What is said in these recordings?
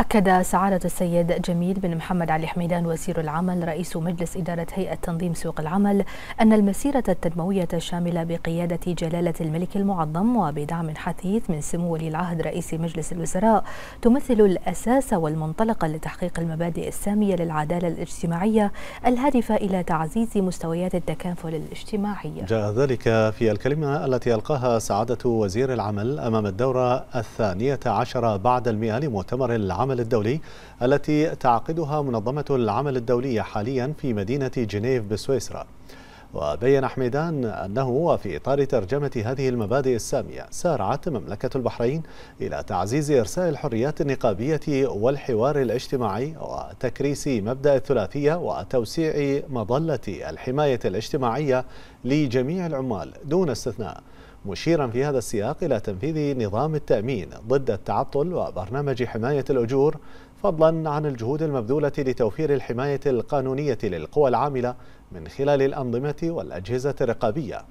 أكد سعادة السيد جميل بن محمد علي حميدان وزير العمل رئيس مجلس إدارة هيئة تنظيم سوق العمل أن المسيرة التنموية الشاملة بقيادة جلالة الملك المعظم وبدعم حثيث من سمو ولي العهد رئيس مجلس الوزراء تمثل الأساس والمنطلق لتحقيق المبادئ السامية للعدالة الاجتماعية الهادفة إلى تعزيز مستويات التكافل الاجتماعي جاء ذلك في الكلمة التي ألقاها سعادة وزير العمل أمام الدورة الثانية عشرة بعد المئة لمؤتمر العمل العمل الدولي التي تعقدها منظمة العمل الدولية حاليا في مدينة جنيف بسويسرا وبين حميدان أنه وفي إطار ترجمة هذه المبادئ السامية سارعت مملكة البحرين إلى تعزيز إرساء الحريات النقابية والحوار الاجتماعي وتكريس مبدأ الثلاثية وتوسيع مظلة الحماية الاجتماعية لجميع العمال دون استثناء مشيرا في هذا السياق إلى تنفيذ نظام التأمين ضد التعطل وبرنامج حماية الأجور فضلا عن الجهود المبذولة لتوفير الحماية القانونية للقوى العاملة من خلال الأنظمة والأجهزة الرقابية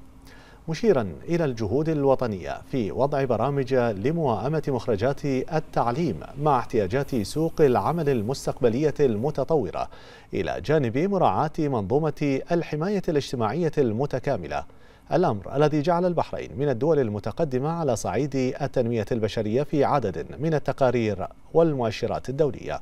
مشيرا إلى الجهود الوطنية في وضع برامج لمواءمة مخرجات التعليم مع احتياجات سوق العمل المستقبلية المتطورة إلى جانب مراعاة منظومة الحماية الاجتماعية المتكاملة الأمر الذي جعل البحرين من الدول المتقدمة على صعيد التنمية البشرية في عدد من التقارير والمؤشرات الدولية